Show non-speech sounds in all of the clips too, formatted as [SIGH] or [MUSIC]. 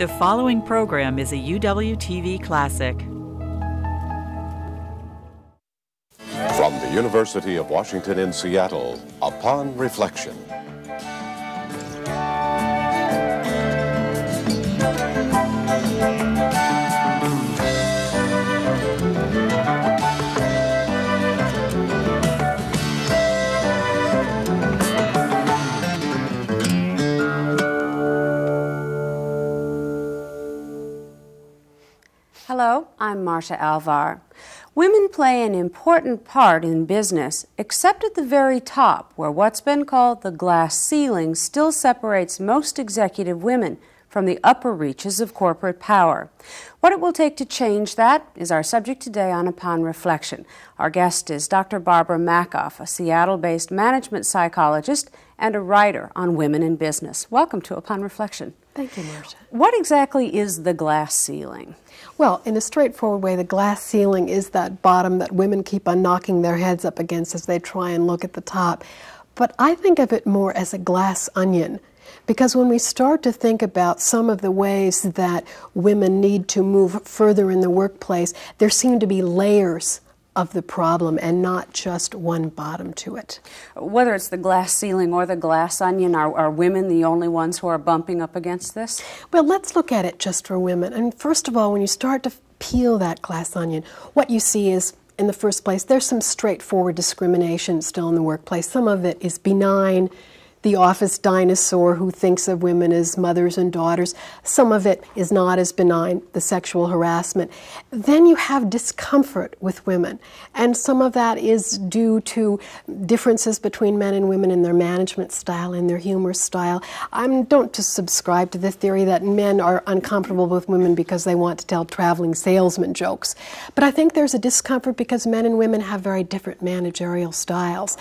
The following program is a UWTV classic. From the University of Washington in Seattle, Upon Reflection. I'm Marta Alvar. Women play an important part in business, except at the very top, where what's been called the glass ceiling still separates most executive women from the upper reaches of corporate power. What it will take to change that is our subject today on Upon Reflection. Our guest is Dr. Barbara Mackoff, a Seattle based management psychologist and a writer on women in business. Welcome to Upon Reflection. Thank you, Marcia. What exactly is the glass ceiling? Well, in a straightforward way, the glass ceiling is that bottom that women keep on knocking their heads up against as they try and look at the top. But I think of it more as a glass onion. Because when we start to think about some of the ways that women need to move further in the workplace, there seem to be layers of the problem and not just one bottom to it. Whether it's the glass ceiling or the glass onion, are, are, women the only ones who are bumping up against this? Well, let's look at it just for women. And first of all, when you start to peel that glass onion, what you see is in the first place, there's some straightforward discrimination still in the workplace. Some of it is benign the office dinosaur who thinks of women as mothers and daughters. Some of it is not as benign, the sexual harassment. Then you have discomfort with women, and some of that is due to differences between men and women in their management style, in their humor style. I don't just subscribe to the theory that men are uncomfortable with women because they want to tell traveling salesman jokes, but I think there's a discomfort because men and women have very different managerial styles.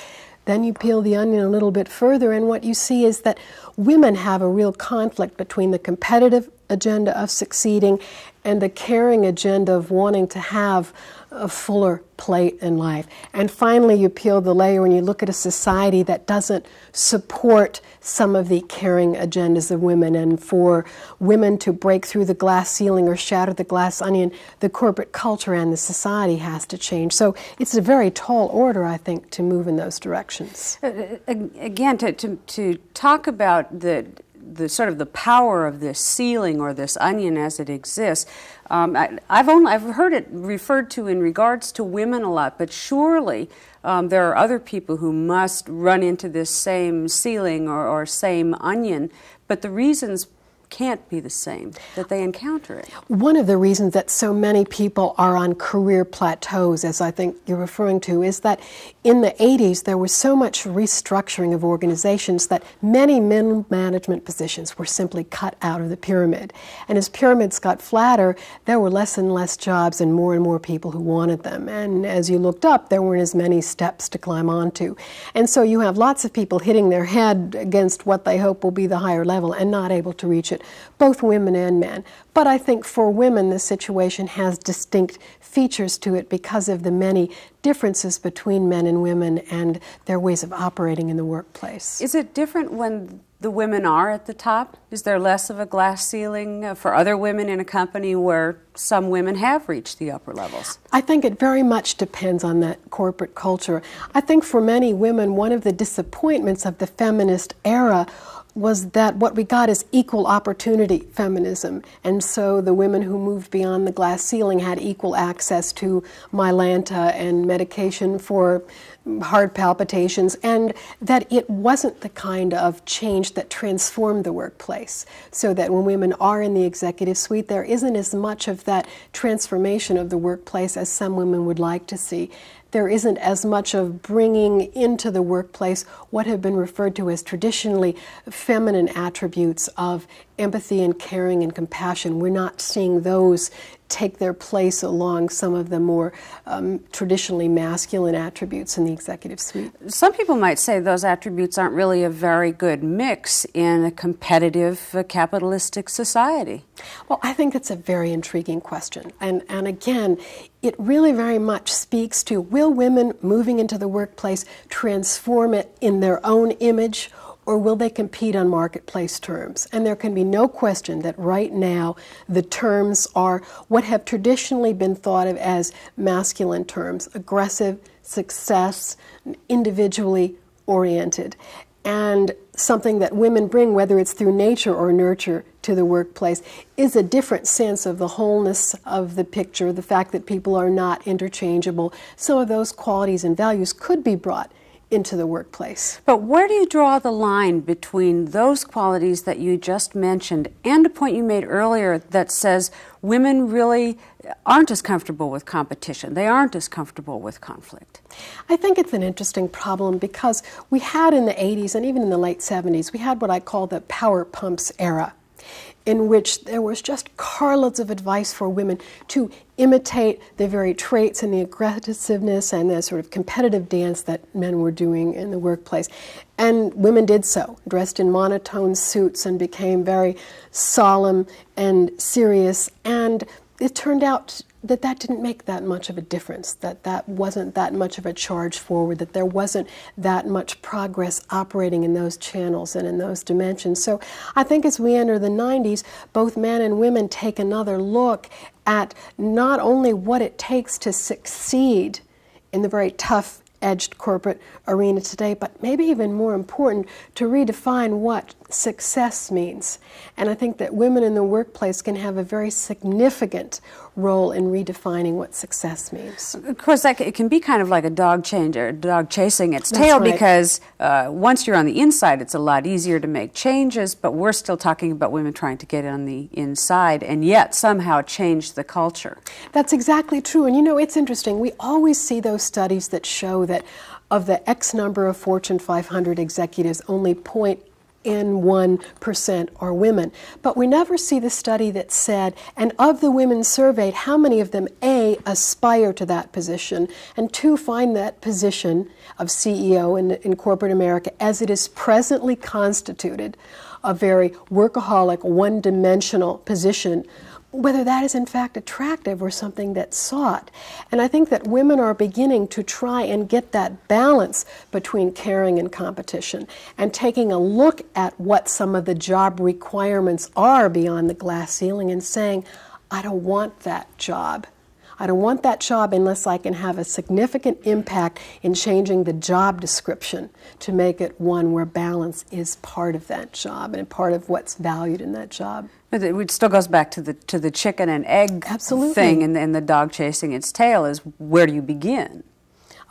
Then you peel the onion a little bit further, and what you see is that women have a real conflict between the competitive agenda of succeeding and the caring agenda of wanting to have a fuller plate in life. And finally, you peel the layer and you look at a society that doesn't support some of the caring agendas of women. And for women to break through the glass ceiling or shatter the glass onion, the corporate culture and the society has to change. So it's a very tall order, I think, to move in those directions. Uh, uh again, to, to, to talk about the the sort of the power of this ceiling or this onion as it exists, um, I, have only I've heard it referred to in regards to women a lot, but surely um, there are other people who must run into this same ceiling or, or same onion. But the reasons can't be the same, that they encounter it. One of the reasons that so many people are on career plateaus, as I think you're referring to, is that in the 80s there was so much restructuring of organizations that many men management positions were simply cut out of the pyramid. And as pyramids got flatter, there were less and less jobs and more and more people who wanted them. And as you looked up, there weren't as many steps to climb onto. And so you have lots of people hitting their head against what they hope will be the higher level and not able to reach it it, both women and men. But I think for women, the situation has distinct features to it because of the many differences between men and women and their ways of operating in the workplace. Is it different when the women are at the top? Is there less of a glass ceiling for other women in a company where some women have reached the upper levels? I think it very much depends on that corporate culture. I think for many women, one of the disappointments of the feminist era was that what we got is equal opportunity feminism. And so the women who moved beyond the glass ceiling had equal access to Mylanta and medication for heart palpitations, and that it wasn't the kind of change that transformed the workplace. So that when women are in the executive suite, there isn't as much of that transformation of the workplace as some women would like to see there isn't as much of bringing into the workplace what have been referred to as traditionally feminine attributes of empathy and caring and compassion. We're not seeing those take their place along some of the more um, traditionally masculine attributes in the executive suite. Some people might say those attributes aren't really a very good mix in a competitive uh, capitalistic society. Well, I think that's a very intriguing question. And, and again, it really very much speaks to will women moving into the workplace transform it in their own image or will they compete on marketplace terms? And there can be no question that right now the terms are what have traditionally been thought of as masculine terms aggressive, success, individually oriented. And something that women bring, whether it's through nature or nurture, to the workplace, is a different sense of the wholeness of the picture, the fact that people are not interchangeable. Some of those qualities and values could be brought into the workplace. But where do you draw the line between those qualities that you just mentioned and a point you made earlier that says women really aren't as comfortable with competition, they aren't as comfortable with conflict? I think it's an interesting problem because we had in the 80s and even in the late 70s, we had what I call the power pumps era in which there was just carloads of advice for women to imitate the very traits and the aggressiveness and the sort of competitive dance that men were doing in the workplace. And women did so, dressed in monotone suits and became very solemn and serious. And it turned out that that didn't make that much of a difference that that wasn't that much of a charge forward that there wasn't that much progress operating in those channels and in those dimensions so i think as we enter the 90s both men and women take another look at not only what it takes to succeed in the very tough edged corporate arena today but maybe even more important to redefine what success means. And I think that women in the workplace can have a very significant role in redefining what success means. Of course, that it can be kind of like a dog changer, dog chasing its That's tail, right. because uh, once you're on the inside, it's a lot easier to make changes. But we're still talking about women trying to get on the inside and yet somehow change the culture. That's exactly true. And you know, it's interesting. We always see those studies that show that of the X number of Fortune 500 executives, only point in 1% are women. But we never see the study that said, and of the women surveyed, how many of them, A, aspire to that position, and two, find that position of CEO in, in corporate America as it is presently constituted a very workaholic, one dimensional position whether that is in fact attractive or something that's sought. And I think that women are beginning to try and get that balance between caring and competition and taking a look at what some of the job requirements are beyond the glass ceiling and saying, I don't want that job. I don't want that job unless I can have a significant impact in changing the job description to make it one where balance is part of that job and part of what's valued in that job. But it still goes back to the to the chicken and egg Absolutely. thing and, and the dog chasing its tail is where do you begin?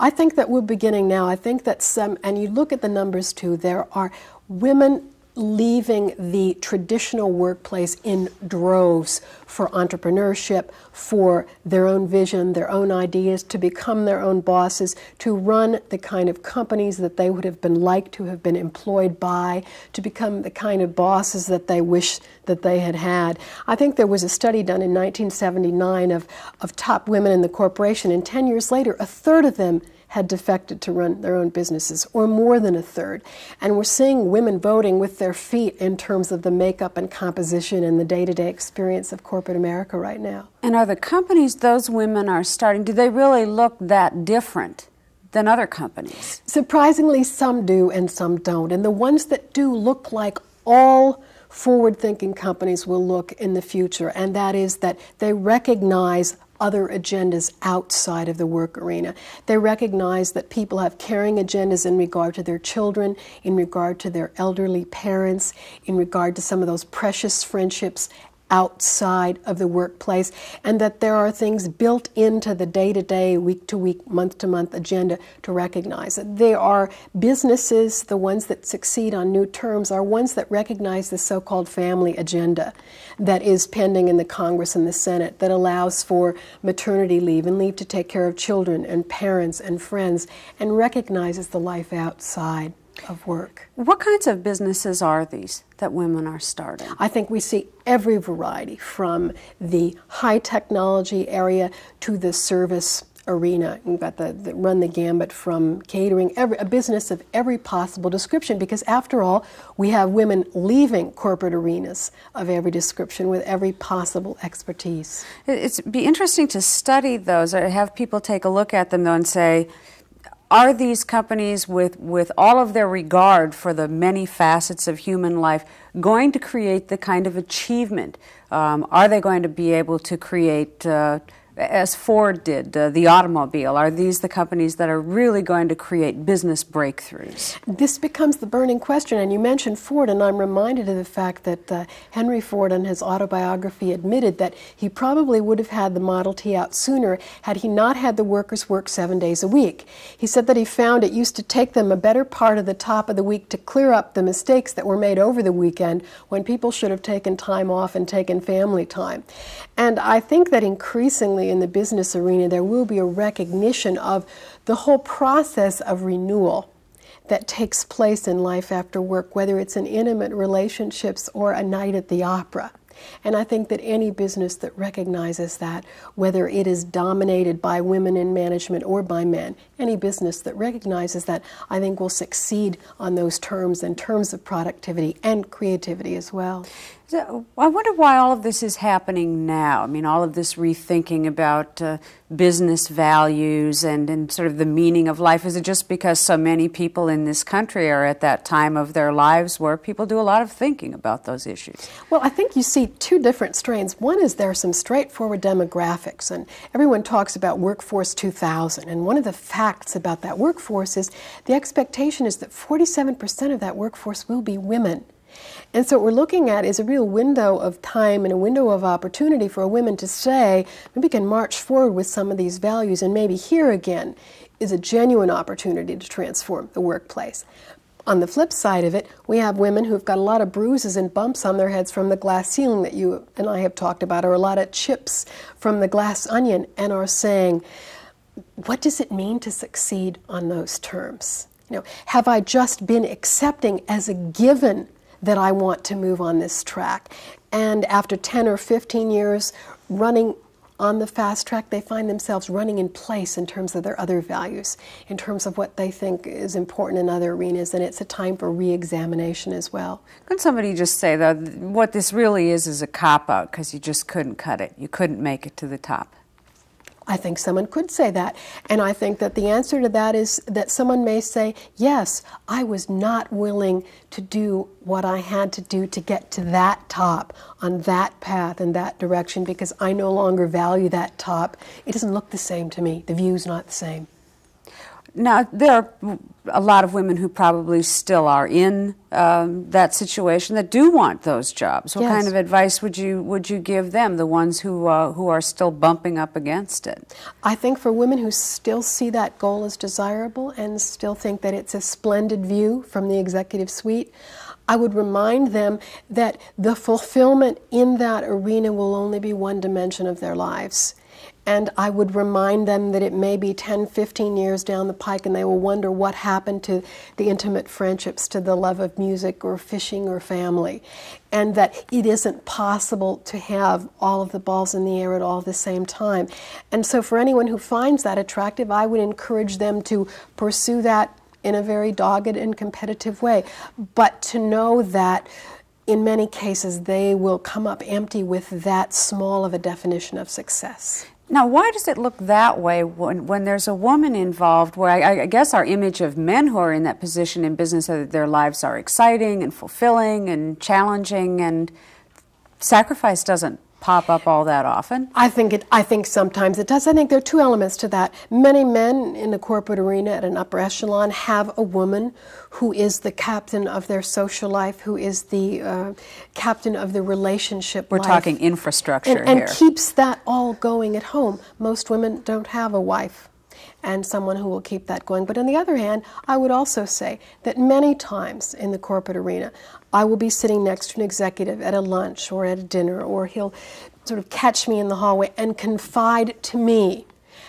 I think that we're beginning now. I think that some, and you look at the numbers too, there are women leaving the traditional workplace in droves for entrepreneurship, for their own vision, their own ideas, to become their own bosses, to run the kind of companies that they would have been like to have been employed by, to become the kind of bosses that they wish that they had had. I think there was a study done in 1979 of, of top women in the corporation, and 10 years later, a third of them had defected to run their own businesses, or more than a third. And we're seeing women voting with their feet in terms of the makeup and composition and the day to day experience of corporate America right now. And are the companies those women are starting, do they really look that different? Than other companies? Surprisingly, some do and some don't. And the ones that do look like all forward thinking companies will look in the future, and that is that they recognize other agendas outside of the work arena. They recognize that people have caring agendas in regard to their children, in regard to their elderly parents, in regard to some of those precious friendships outside of the workplace and that there are things built into the day to day, week to week, month to month agenda to recognize that there are businesses, the ones that succeed on new terms, are ones that recognize the so called family agenda that is pending in the Congress and the Senate that allows for maternity leave and leave to take care of children and parents and friends and recognizes the life outside of work. What kinds of businesses are these that women are starting? I think we see every variety from the high technology area to the service arena. You've got the, the, run the gambit from catering, every, a business of every possible description, because after all, we have women leaving corporate arenas of every description with every possible expertise. It'd be interesting to study those or have people take a look at them though and say, are these companies, with, with all of their regard for the many facets of human life, going to create the kind of achievement? Um, are they going to be able to create uh, as Ford did, uh, the automobile? Are these the companies that are really going to create business breakthroughs? This becomes the burning question, and you mentioned Ford, and I'm reminded of the fact that uh, Henry Ford, in his autobiography, admitted that he probably would have had the Model T out sooner had he not had the workers work seven days a week. He said that he found it used to take them a better part of the top of the week to clear up the mistakes that were made over the weekend when people should have taken time off and taken family time. And I think that increasingly in the business arena, there will be a recognition of the whole process of renewal that takes place in life after work, whether it's in intimate relationships or a night at the opera. And I think that any business that recognizes that, whether it is dominated by women in management or by men, any business that recognizes that, I think will succeed on those terms in terms of productivity and creativity as well. So I wonder why all of this is happening now. I mean, all of this rethinking about uh, business values and, and sort of the meaning of life. Is it just because so many people in this country are at that time of their lives where people do a lot of thinking about those issues? Well, I think you see two different strains. One is there are some straightforward demographics, and everyone talks about Workforce 2000. And one of the facts about that workforce is the expectation is that 47% of that workforce will be women. And so what we're looking at is a real window of time and a window of opportunity for women to say, maybe we can march forward with some of these values, and maybe here again is a genuine opportunity to transform the workplace. On the flip side of it, we have women who've got a lot of bruises and bumps on their heads from the glass ceiling that you and I have talked about, or a lot of chips from the glass onion, and are saying, what does it mean to succeed on those terms? You know, have I just been accepting as a given that I want to move on this track. And after 10 or 15 years running on the fast track, they find themselves running in place in terms of their other values, in terms of what they think is important in other arenas, and it's a time for re examination as well. Could somebody just say, though, what this really is is a cop out because you just couldn't cut it? You couldn't make it to the top. I think someone could say that. And I think that the answer to that is that someone may say, yes, I was not willing to do what I had to do to get to that top on that path in that direction because I no longer value that top. It doesn't look the same to me. The view's not the same. Now, there are a lot of women who probably still are in um, that situation that do want those jobs. What yes. kind of advice would you would you give them, the ones who uh, who are still bumping up against it? I think for women who still see that goal as desirable and still think that it's a splendid view from the executive suite, I would remind them that the fulfillment in that arena will only be one dimension of their lives and I would remind them that it may be 10, 15 years down the pike and they will wonder what happened to the intimate friendships, to the love of music or fishing or family, and that it isn't possible to have all of the balls in the air at all the same time. And so, for anyone who finds that attractive, I would encourage them to pursue that in a very dogged and competitive way, but to know that in many cases, they will come up empty with that small of a definition of success. Now, why does it look that way when, when there's a woman involved? Where I, I, guess our image of men who are in that position in business, their lives are exciting and fulfilling and challenging, and sacrifice doesn't pop up all that often? I think it. I think sometimes it does. I think there are two elements to that. Many men in the corporate arena at an upper echelon have a woman who is the captain of their social life, who is the uh, captain of the relationship. We're life, talking infrastructure and, and here. keeps that all going at home. Most women don't have a wife. And someone who will keep that going. But on the other hand, I would also say that many times in the corporate arena, I will be sitting next to an executive at a lunch or at a dinner, or he'll sort of catch me in the hallway and confide to me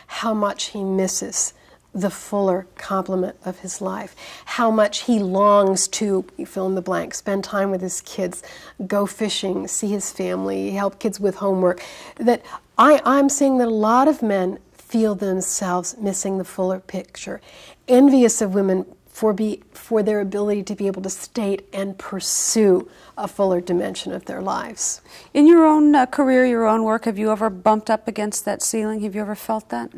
how much he misses the fuller complement of his life, how much he longs to fill in the blank, spend time with his kids, go fishing, see his family, help kids with homework. That I, I'm seeing that a lot of men feel themselves missing the fuller picture, envious of women for, be, for their ability to be able to state and pursue a fuller dimension of their lives. In your own uh, career, your own work, have you ever bumped up against that ceiling? Have you ever felt that?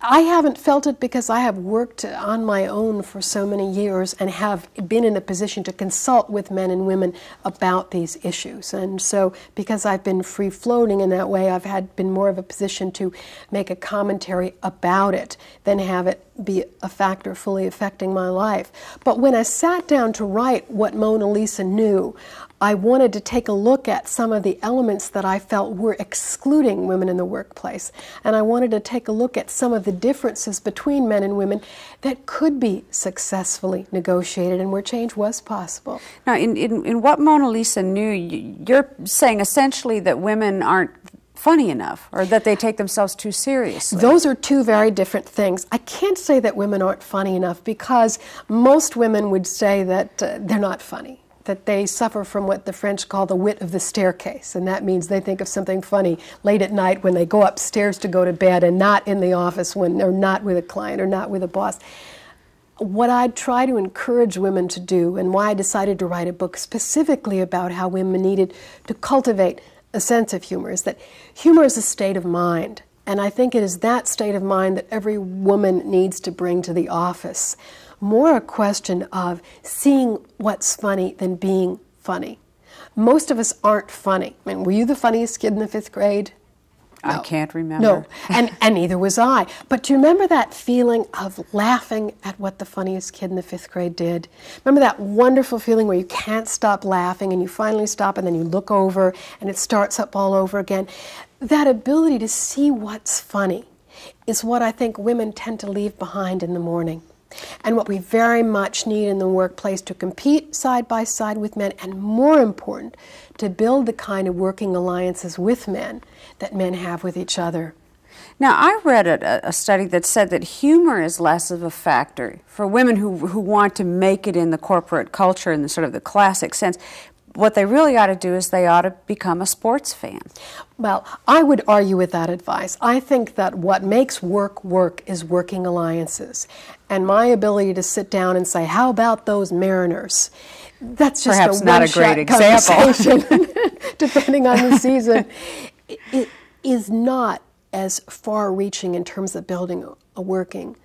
I haven't felt it because I have worked on my own for so many years and have been in a position to consult with men and women about these issues. And so, because I've been free floating in that way, I've had been more of a position to make a commentary about it than have it be a factor fully affecting my life. But when I sat down to write what Mona Lisa knew, I wanted to take a look at some of the elements that I felt were excluding women in the workplace. And I wanted to take a look at some of the differences between men and women that could be successfully negotiated and where change was possible. Now, in, in, in what Mona Lisa knew, you're saying essentially that women aren't funny enough or that they take themselves too seriously. Those are two very different things. I can't say that women aren't funny enough because most women would say that uh, they're not funny that they suffer from what the French call the wit of the staircase. And that means they think of something funny late at night when they go upstairs to go to bed and not in the office when, or not with a client or not with a boss. What I try to encourage women to do, and why I decided to write a book specifically about how women needed to cultivate a sense of humor, is that humor is a state of mind. And I think it is that state of mind that every woman needs to bring to the office more a question of seeing what's funny than being funny. Most of us aren't funny. I mean, were you the funniest kid in the fifth grade? No. I can't remember. No, and, and neither was I. But do you remember that feeling of laughing at what the funniest kid in the fifth grade did? Remember that wonderful feeling where you can't stop laughing and you finally stop and then you look over and it starts up all over again? That ability to see what's funny is what I think women tend to leave behind in the morning and what we very much need in the workplace to compete side by side with men, and more important, to build the kind of working alliances with men that men have with each other. Now, I read a, a, study that said that humor is less of a factor for women who, who want to make it in the corporate culture in the sort of the classic sense. What they really ought to do is they ought to become a sports fan. Well, I would argue with that advice. I think that what makes work work is working alliances and my ability to sit down and say, "How about those Mariners?" That's just perhaps a not a great example. [LAUGHS] [LAUGHS] depending on the season, it is not as far-reaching in terms of building a working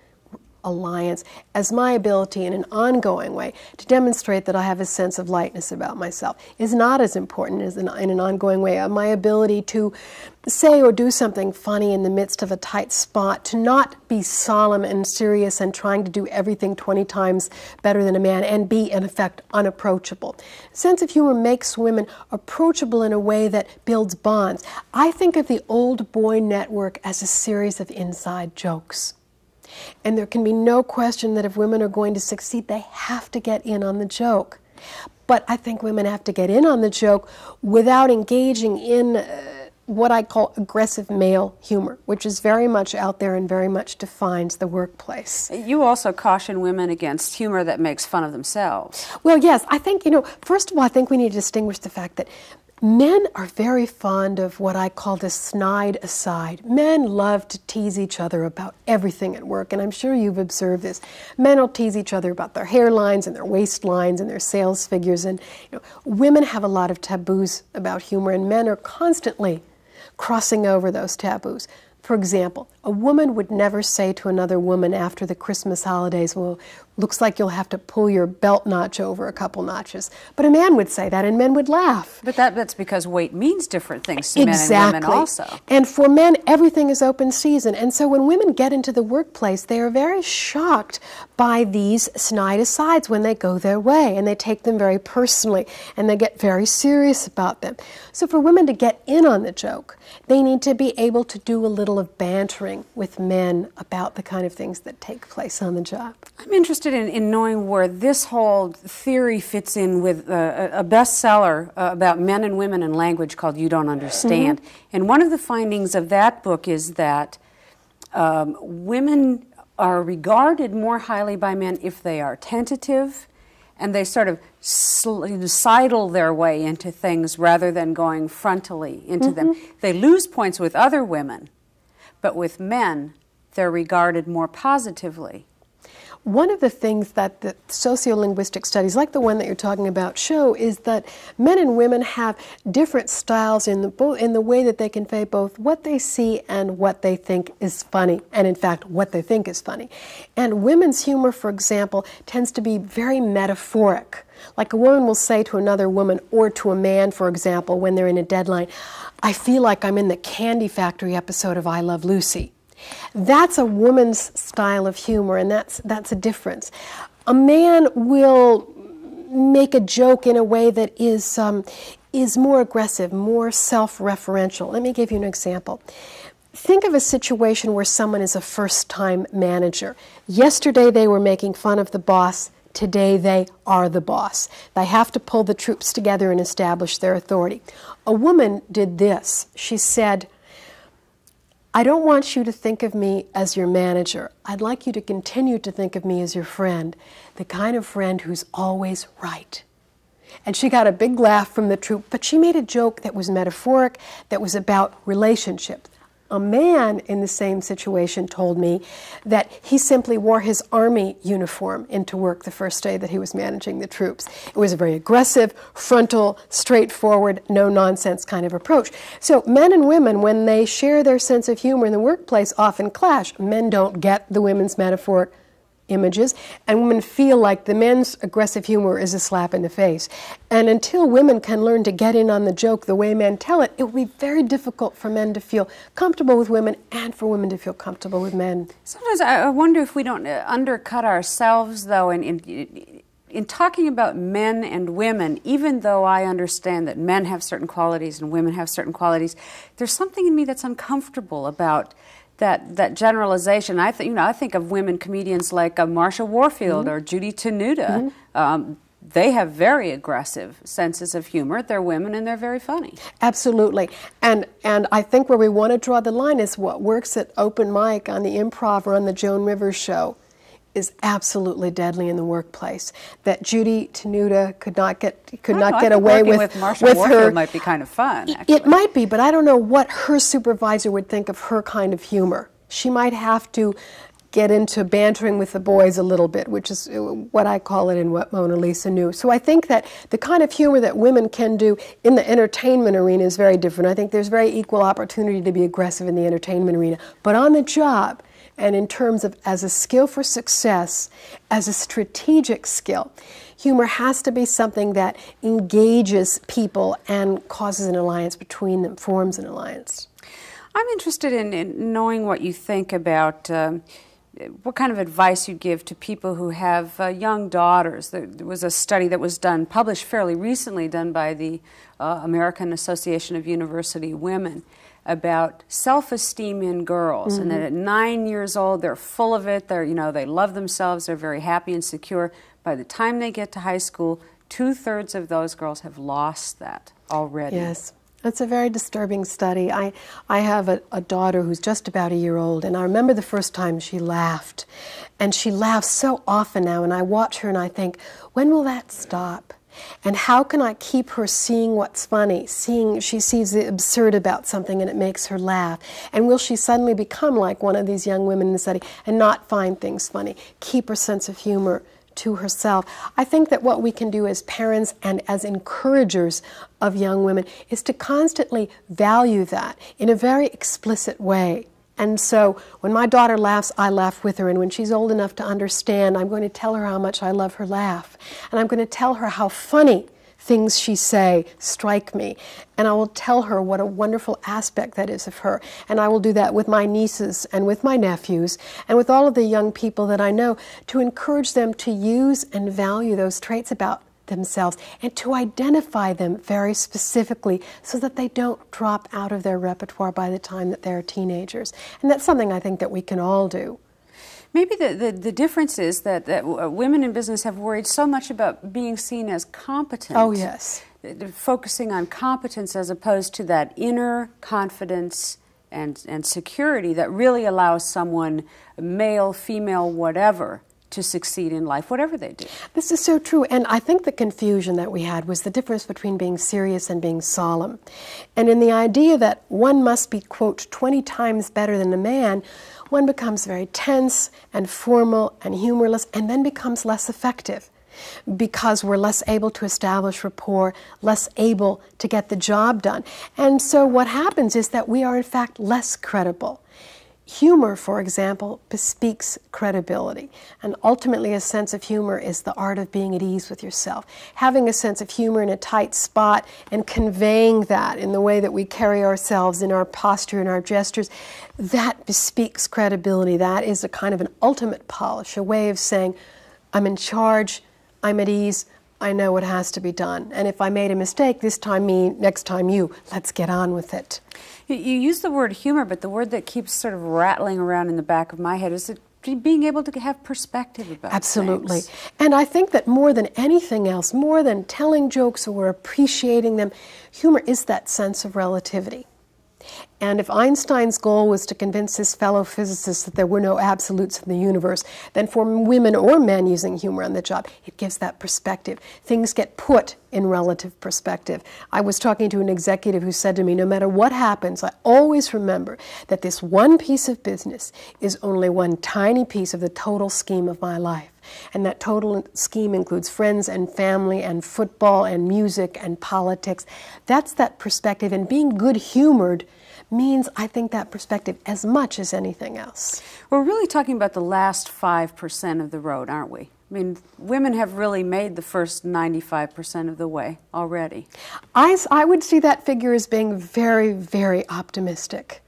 alliance as my ability in an ongoing way to demonstrate that I have a sense of lightness about myself is not as important as in, in an ongoing way. My ability to say or do something funny in the midst of a tight spot, to not be solemn and serious and trying to do everything 20 times better than a man and be, in effect, unapproachable. Sense of humor makes women approachable in a way that builds bonds. I think of the old boy network as a series of inside jokes. And there can be no question that if women are going to succeed, they have to get in on the joke. But I think women have to get in on the joke without engaging in uh, what I call aggressive male humor, which is very much out there and very much defines the workplace. You also caution women against humor that makes fun of themselves. Well, yes. I think, you know, first of all, I think we need to distinguish the fact that Men are very fond of what I call the snide aside. Men love to tease each other about everything at work, and I'm sure you've observed this. Men will tease each other about their hairlines and their waistlines and their sales figures, and you know, women have a lot of taboos about humor, and men are constantly crossing over those taboos. For example, a woman would never say to another woman after the Christmas holidays, Well, looks like you'll have to pull your belt notch over a couple notches. But a man would say that, and men would laugh. But that, that's because weight means different things to exactly. men and women also. And for men, everything is open season. And so when women get into the workplace, they are very shocked by these snide asides when they go their way, and they take them very personally, and they get very serious about them. So for women to get in on the joke, they need to be able to do a little of bantering with men about the kind of things that take place on the job. I'm interested interested in, in knowing where this whole theory fits in with uh, a bestseller uh, about men and women and language called You Don't Understand. Mm-hmm. And one of the findings of that book is that um, women are regarded more highly by men if they are tentative and they sort of sl- sidle their way into things rather than going frontally into mm-hmm. them. They lose points with other women, but with men, they're regarded more positively. One of the things that the sociolinguistic studies, like the one that you're talking about, show is that men and women have different styles in the, in the way that they convey both what they see and what they think is funny, and in fact, what they think is funny. And women's humor, for example, tends to be very metaphoric. Like a woman will say to another woman or to a man, for example, when they're in a deadline, I feel like I'm in the candy factory episode of I Love Lucy that's a woman's style of humor, and that's, that's a difference. A man will make a joke in a way that is, um, is more aggressive, more self referential. Let me give you an example. Think of a situation where someone is a first time manager. Yesterday they were making fun of the boss, today they are the boss. They have to pull the troops together and establish their authority. A woman did this. She said, I don't want you to think of me as your manager. I'd like you to continue to think of me as your friend, the kind of friend who's always right. And she got a big laugh from the troupe, but she made a joke that was metaphoric, that was about relationship a man in the same situation told me that he simply wore his army uniform into work the first day that he was managing the troops. It was a very aggressive, frontal, straightforward, no nonsense kind of approach. So, men and women, when they share their sense of humor in the workplace, often clash. Men don't get the women's metaphor images, and women feel like the men's aggressive humor is a slap in the face. And until women can learn to get in on the joke the way men tell it, it will be very difficult for men to feel comfortable with women and for women to feel comfortable with men. Sometimes I wonder if we don't uh, undercut ourselves, though, in, in, in talking about men and women, even though I understand that men have certain qualities and women have certain qualities, there's something in me that's uncomfortable about that that generalization. I think you know I think of women comedians like uh, Marsha Warfield mm -hmm. or Judy Tenuta. Mm -hmm. um, they have very aggressive senses of humor. They're women and they're very funny. Absolutely, and and I think where we want to draw the line is what works at open mic on the improv or on the Joan Rivers show is absolutely deadly in the workplace. That Judy Tenuta could not get could not know, get away with with, with her might be kind of fun. It might be, but I don't know what her supervisor would think of her kind of humor. She might have to get into bantering with the boys a little bit, which is uh, what I call it and what Mona Lisa knew. So I think that the kind of humor that women can do in the entertainment arena is very different. I think there's very equal opportunity to be aggressive in the entertainment arena, but on the job and in terms of as a skill for success, as a strategic skill. Humor has to be something that engages people and causes an alliance between them, forms an alliance. I'm interested in, in knowing what you think about. Uh, what kind of advice you would give to people who have uh, young daughters? There was a study that was done, published fairly recently, done by the uh, American Association of University Women, about self-esteem in girls mm-hmm. and that mm-hmm. at nine years old they're full of it they're you know they love themselves they're very happy and secure by the time they get to high school two-thirds of those girls have lost that already yes that's a very disturbing study. I, I have a, a, daughter who's just about a year old, and I remember the first time she laughed. And she laughs so often now, and I watch her and I think, when will that stop? And how can I keep her seeing what's funny? Seeing she sees the absurd about something and it makes her laugh. And will she suddenly become like one of these young women in the study and not find things funny? Keep her sense of humor to herself. I think that what we can do as parents and as encouragers of young women is to constantly value that in a very explicit way. And so when my daughter laughs, I laugh with her. And when she's old enough to understand, I'm going to tell her how much I love her laugh. And I'm going to tell her how funny things she say strike me and i will tell her what a wonderful aspect that is of her and i will do that with my nieces and with my nephews and with all of the young people that i know to encourage them to use and value those traits about themselves and to identify them very specifically so that they don't drop out of their repertoire by the time that they're teenagers. And that's something I think that we can all do. Maybe the, the, the difference is that, that uh, women in business have worried so much about being seen as competent. Oh, yes. Uh, focusing on competence as opposed to that inner confidence and, and security that really allows someone, male, female, whatever, to succeed in life, whatever they do. This is so true. And I think the confusion that we had was the difference between being serious and being solemn. And in the idea that one must be, quote, 20 times better than a man, one becomes very tense and formal and humorless and then becomes less effective because we're less able to establish rapport, less able to get the job done. And so what happens is that we are, in fact, less credible. Humor, for example, bespeaks credibility. And ultimately, a sense of humor is the art of being at ease with yourself. Having a sense of humor in a tight spot and conveying that in the way that we carry ourselves, in our posture, in our gestures, that bespeaks credibility. That is a kind of an ultimate polish, a way of saying, I'm in charge, I'm at ease, I know what has to be done. And if I made a mistake this time, me, next time you, let's get on with it. You, you use the word humor, but the word that keeps sort of rattling around in the back of my head is being able to have perspective about absolutely things. and i think that more than anything else more than telling jokes or appreciating them humor is that sense of relativity and if Einstein's goal was to convince his fellow physicists that there were no absolutes in the universe, then for women or men using humor on the job, it gives that perspective. Things get put in relative perspective. I was talking to an executive who said to me, No matter what happens, I always remember that this one piece of business is only one tiny piece of the total scheme of my life. And that total scheme includes friends and family and football and music and politics. That's that perspective. And being good humored means, I think, that perspective as much as anything else. We're really talking about the last 5% of the road, aren't we? I mean, women have really made the first 95% of the way already. I, I would see that figure as being very, very optimistic.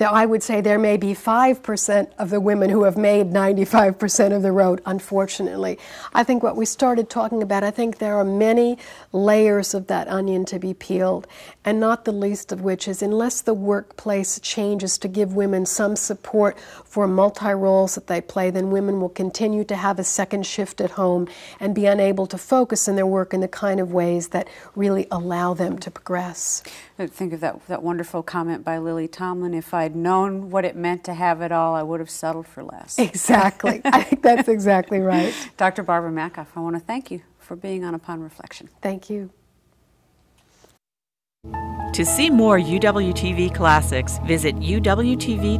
I would say there may be 5% of the women who have made 95% of the road, unfortunately. I think what we started talking about, I think there are many layers of that onion to be peeled, and not the least of which is unless the workplace changes to give women some support for multi roles that they play, then women will continue to have a second shift at home and be unable to focus in their work in the kind of ways that really allow them to progress. I think of that, that wonderful comment by Lily Tomlin if I I'd known what it meant to have it all, I would have settled for less. Exactly. [LAUGHS] I think that's exactly right. Dr. Barbara Mackoff, I want to thank you for being on Upon Reflection. Thank you. To see more UWTV classics, visit uwtv.org/classics.